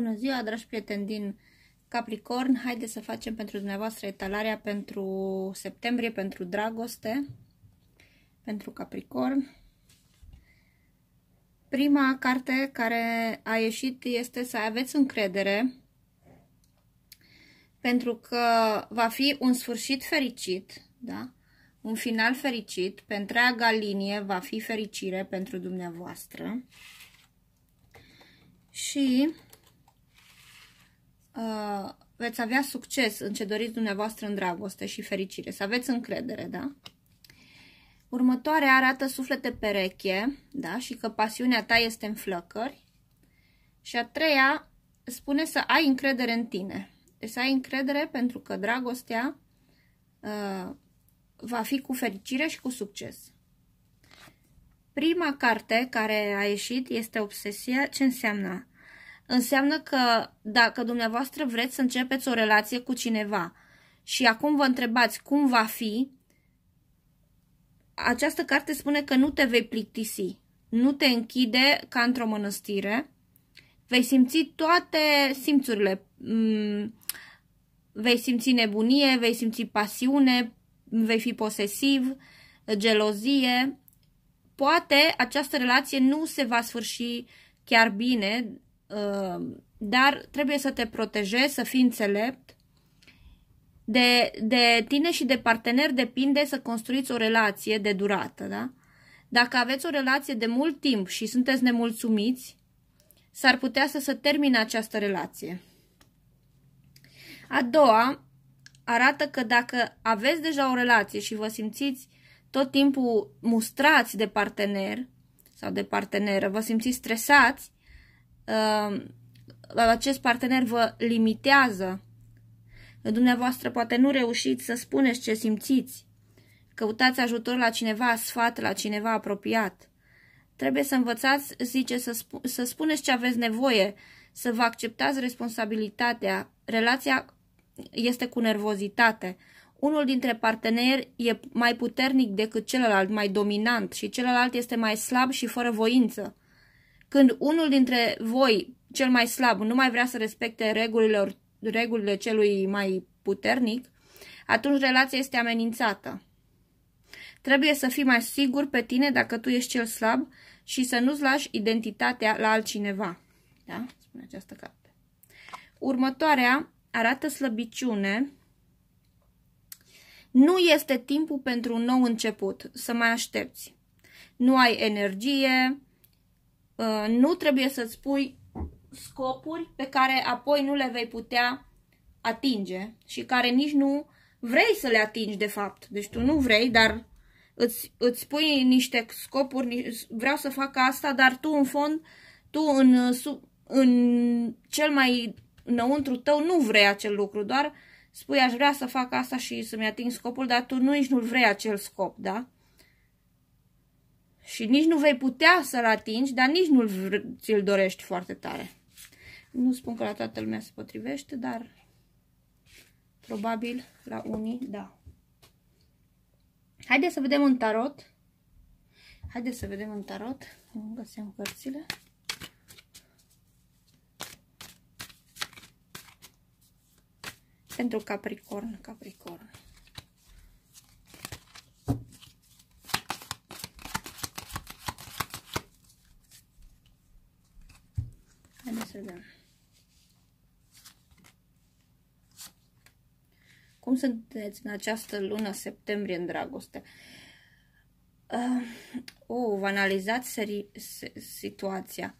Bună ziua, dragi prieteni din Capricorn! Haideți să facem pentru dumneavoastră etalarea pentru septembrie, pentru dragoste, pentru Capricorn. Prima carte care a ieșit este să aveți încredere, pentru că va fi un sfârșit fericit, da? un final fericit, pe întreaga linie va fi fericire pentru dumneavoastră. Și Uh, veți avea succes în ce doriți dumneavoastră în dragoste și fericire. Să aveți încredere, da? Următoarea arată suflete pereche, da? Și că pasiunea ta este în flăcări. Și a treia spune să ai încredere în tine. Deci să ai încredere pentru că dragostea uh, va fi cu fericire și cu succes. Prima carte care a ieșit este Obsesia. Ce înseamnă? înseamnă că dacă dumneavoastră vreți să începeți o relație cu cineva și acum vă întrebați cum va fi, această carte spune că nu te vei plictisi, nu te închide ca într-o mănăstire, vei simți toate simțurile, mm, vei simți nebunie, vei simți pasiune, vei fi posesiv, gelozie, poate această relație nu se va sfârși chiar bine Ehm, dar trebuie să te protejezi, să fii înțelept. De, de tine și de partener depinde să construiți o relație de durată, da? Dacă aveți o relație de mult timp și sunteți nemulțumiți, s-ar putea să se termine această relație. A doua arată că dacă aveți deja o relație și vă simțiți tot timpul mustrați de partener sau de parteneră, vă simțiți stresați, Ehm, acest partener vă limitează, dumneavoastră poate nu reușiți să spuneți ce simțiți, căutați ajutor la cineva, sfat la cineva apropiat. Trebuie să învățați, zice, să, sp să spuneți ce aveți nevoie, să vă acceptați responsabilitatea. Relația este cu nervozitate. Unul dintre parteneri e mai puternic decât celălalt, mai dominant și celălalt este mai slab și fără voință. Când unul dintre voi, cel mai slab, nu mai vrea să respecte regulile, regulile celui mai puternic, atunci relația este amenințată. Trebuie să fii mai sigur pe tine dacă tu ești cel slab și să nu-ți lași identitatea la altcineva. Da? Spune această carte. Următoarea arată slăbiciune. Nu este timpul pentru un nou început, să mai aștepți. Nu ai energie, Uh, nu trebuie să-ți pui scopuri pe care apoi nu le vei putea atinge și care nici nu vrei să le atingi, de fapt. Deci tu nu vrei, dar îți, îți pui niște scopuri, vreau să fac asta, dar tu în fond, tu în, în cel mai înăuntru tău nu vrei acel lucru, doar spui aș vrea să fac asta și să-mi ating scopul, dar tu nici nu vrei acel scop, da? Și nici nu vei putea să-l atingi, dar nici nu ți-l dorești foarte tare. Nu spun că la toată lumea se potrivește, dar probabil la unii, da. Haideți să vedem un tarot. Haideți să vedem un tarot. Îmi găseam cărțile. Pentru Capricorn, Capricorn. să dăm. Cum sunteți în această lună septembrie în dragoste? Uh, uh, vă analizați seri situația.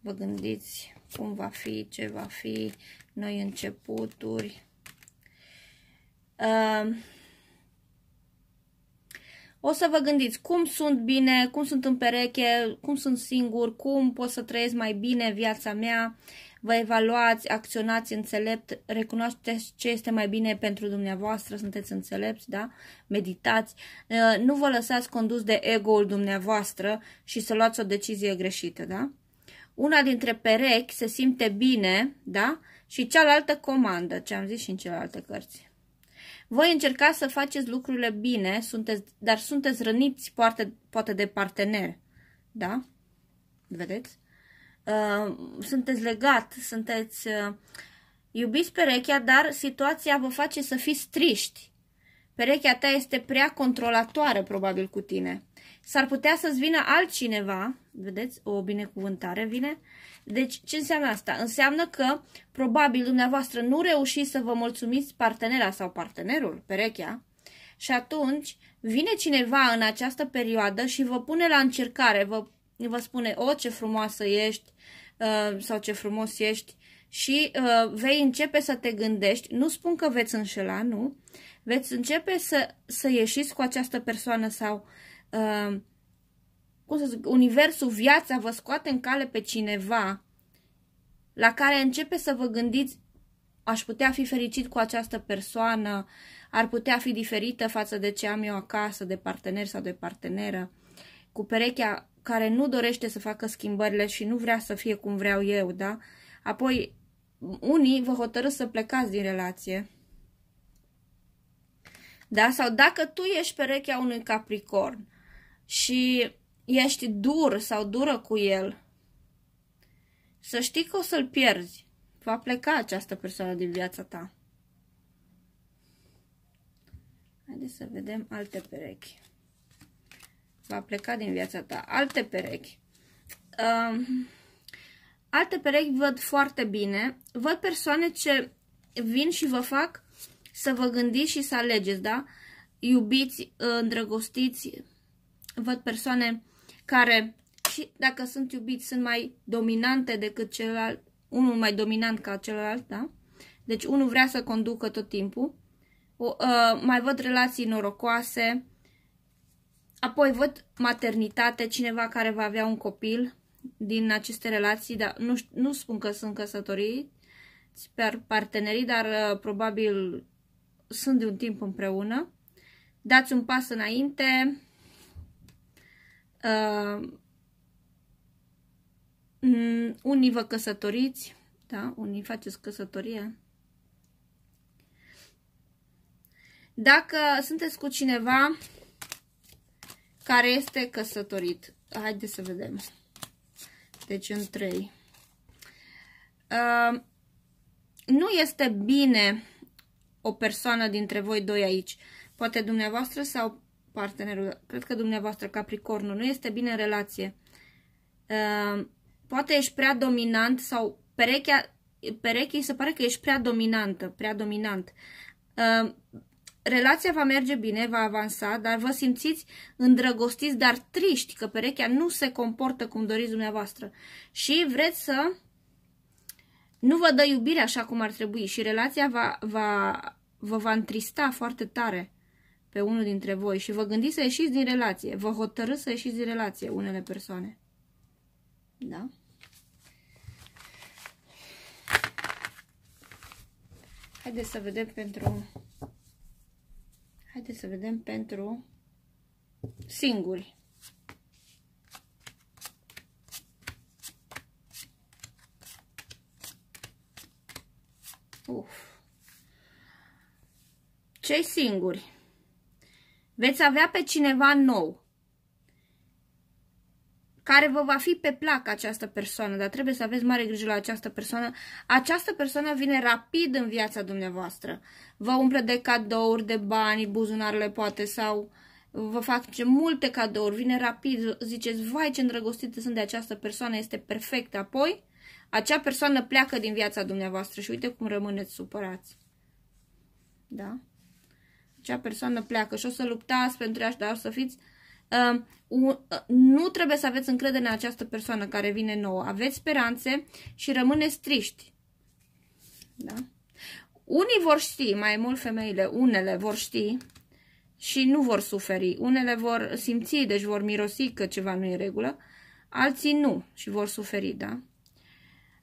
Vă gândiți cum va fi, ce va fi, noi începuturi. Uh, o să vă gândiți cum sunt bine, cum sunt în pereche, cum sunt singur, cum pot să trăiesc mai bine viața mea, vă evaluați, acționați înțelept, recunoașteți ce este mai bine pentru dumneavoastră, sunteți înțelepți, da? Meditați, uh, nu vă lăsați condus de ego-ul dumneavoastră și să luați o decizie greșită, da? Una dintre perechi se simte bine, da? Și cealaltă comandă, ce am zis și în celelalte cărți. Voi încerca să faceți lucrurile bine, sunteți, dar sunteți răniți poate, poate de partener. Da? Vedeți? Uh, sunteți legat, sunteți... Uh, iubiți perechea, dar situația vă face să fiți triști. Perechea ta este prea controlatoare, probabil, cu tine. S-ar putea să-ți vină altcineva, vedeți, o binecuvântare vine. Deci, ce înseamnă asta? Înseamnă că, probabil, dumneavoastră nu reușiți să vă mulțumiți partenera sau partenerul, perechea, și atunci vine cineva în această perioadă și vă pune la încercare, vă, vă spune, o, ce frumoasă ești, uh, sau ce frumos ești, și uh, vei începe să te gândești, nu spun că veți înșela, nu, veți începe să, să ieșiți cu această persoană sau Ehm, cum să zic, universul, viața vă scoate în cale pe cineva la care începe să vă gândiți aș putea fi fericit cu această persoană, ar putea fi diferită față de ce am eu acasă, de partener sau de parteneră, cu perechea care nu dorește să facă schimbările și nu vrea să fie cum vreau eu, da? Apoi, unii vă hotărâți să plecați din relație. Da? Sau dacă tu ești perechea unui capricorn, și ești dur sau dură cu el, să știi că o să-l pierzi. Va pleca această persoană din viața ta. Haideți să vedem alte perechi. Va pleca din viața ta. Alte perechi. Um, alte perechi văd foarte bine. Văd persoane ce vin și vă fac să vă gândiți și să alegeți, da? Iubiți, îndrăgostiți, văd persoane care, și dacă sunt iubiți, sunt mai dominante decât celălalt, unul mai dominant ca celălalt, da? Deci unul vrea să conducă tot timpul. O, uh, mai văd relații norocoase. Apoi văd maternitate, cineva care va avea un copil din aceste relații, dar nu, nu spun că sunt căsătoriți, sper partenerii, dar uh, probabil sunt de un timp împreună. Dați un pas înainte, Uh, unii vă căsătoriți, da? Unii faceți căsătorie. Dacă sunteți cu cineva care este căsătorit, haideți să vedem. Deci în 3. Uh, ehm, nu este bine o persoană dintre voi doi aici. Poate dumneavoastră sau partenerul, cred că dumneavoastră Capricornul, nu este bine în relație. Ehm, poate ești prea dominant sau perechea, perechii se pare că ești prea dominantă, prea dominant. Ehm, relația va merge bine, va avansa, dar vă simțiți îndrăgostiți, dar triști că perechea nu se comportă cum doriți dumneavoastră. Și vreți să nu vă dă iubire așa cum ar trebui și relația va, va, vă va întrista foarte tare pe unul dintre voi și vă gândiți să ieșiți din relație, vă hotărâți să ieșiți din relație unele persoane. Da? Haideți să vedem pentru... Haideți să vedem pentru singuri. Uf. Cei singuri. Veți avea pe cineva nou care vă va fi pe plac această persoană, dar trebuie să aveți mare grijă la această persoană. Această persoană vine rapid în viața dumneavoastră. Vă umple de cadouri, de bani, buzunarele poate sau vă face multe cadouri, vine rapid, ziceți, vai ce îndrăgostită sunt de această persoană, este perfectă. Apoi, acea persoană pleacă din viața dumneavoastră și uite cum rămâneți supărați. Da? acea persoană pleacă și o să luptați pentru ea și dar o să fiți... Uh, um, un, uh, nu trebuie să aveți încredere în această persoană care vine nouă. Aveți speranțe și rămâneți triști. Da? Unii vor ști, mai mult femeile, unele vor ști și nu vor suferi. Unele vor simți, deci vor mirosi că ceva nu e în regulă, alții nu și vor suferi, da?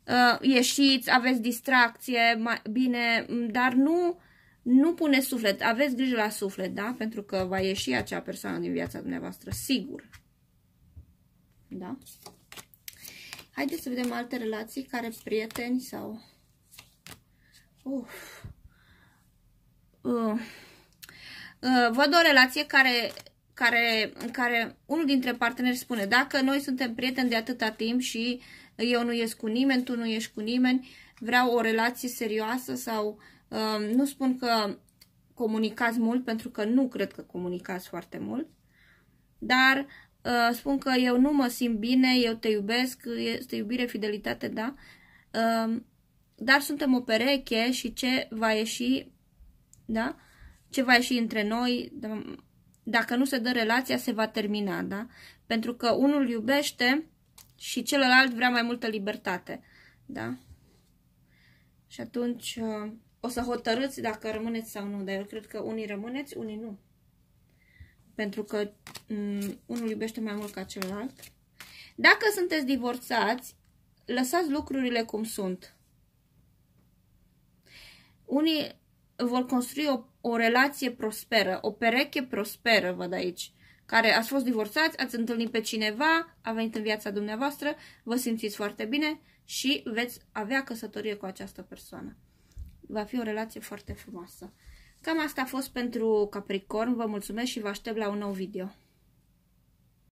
Uh, ieșiți, aveți distracție, mai, bine, dar nu nu pune suflet, aveți grijă la suflet, da? Pentru că va ieși acea persoană din viața dumneavoastră, sigur. Da? Haideți să vedem alte relații care prieteni sau... Uf. Uh. Uh, văd o relație care, care, în care unul dintre parteneri spune dacă noi suntem prieteni de atâta timp și eu nu ies cu nimeni, tu nu ești cu nimeni, vreau o relație serioasă sau uh, Um, nu spun că comunicați mult, pentru că nu cred că comunicați foarte mult, dar uh, spun că eu nu mă simt bine, eu te iubesc, este iubire, fidelitate, da, um, dar suntem o pereche și ce va ieși, da, ce va ieși între noi, da? dacă nu se dă relația, se va termina, da, pentru că unul iubește și celălalt vrea mai multă libertate, da, și atunci... Uh, o să hotărâți dacă rămâneți sau nu, dar eu cred că unii rămâneți, unii nu. Pentru că mm, unul iubește mai mult ca celălalt. Dacă sunteți divorțați, lăsați lucrurile cum sunt. Unii vor construi o, o relație prosperă, o pereche prosperă, văd aici, care ați fost divorțați, ați întâlnit pe cineva, a venit în viața dumneavoastră, vă simțiți foarte bine și veți avea căsătorie cu această persoană va fi o relație foarte frumoasă. Cam asta a fost pentru Capricorn, vă mulțumesc și vă aștept la un nou video.